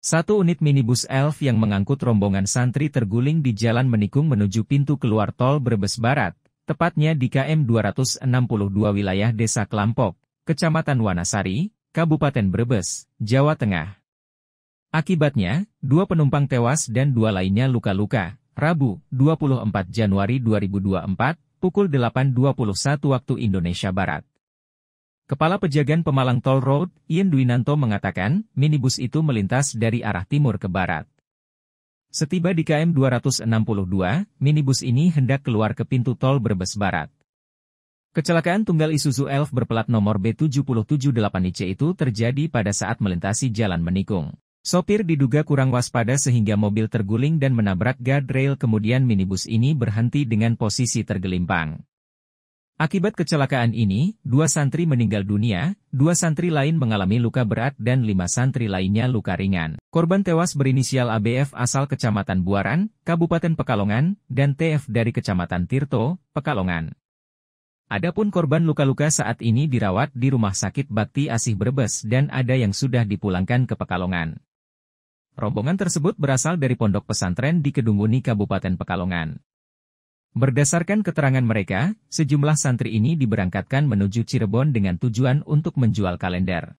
Satu unit minibus elf yang mengangkut rombongan santri terguling di jalan menikung menuju pintu keluar tol Brebes Barat, tepatnya di KM 262 wilayah Desa Kelampok, Kecamatan Wanasari, Kabupaten Brebes, Jawa Tengah. Akibatnya, dua penumpang tewas dan dua lainnya luka-luka, Rabu, 24 Januari 2024, pukul 8.21 waktu Indonesia Barat. Kepala Pejagan Pemalang Toll Road, Ian Dwinanto mengatakan, minibus itu melintas dari arah timur ke barat. Setiba di KM 262, minibus ini hendak keluar ke pintu tol Brebes Barat. Kecelakaan tunggal Isuzu Elf berplat nomor B778IC itu terjadi pada saat melintasi jalan menikung. Sopir diduga kurang waspada sehingga mobil terguling dan menabrak guardrail kemudian minibus ini berhenti dengan posisi tergelimpang. Akibat kecelakaan ini, dua santri meninggal dunia, dua santri lain mengalami luka berat dan lima santri lainnya luka ringan. Korban tewas berinisial ABF asal Kecamatan Buaran, Kabupaten Pekalongan, dan TF dari Kecamatan Tirto, Pekalongan. Adapun korban luka-luka saat ini dirawat di Rumah Sakit Bakti Asih Brebes dan ada yang sudah dipulangkan ke Pekalongan. Rombongan tersebut berasal dari pondok pesantren di Kedunguni, Kabupaten Pekalongan. Berdasarkan keterangan mereka, sejumlah santri ini diberangkatkan menuju Cirebon dengan tujuan untuk menjual kalender.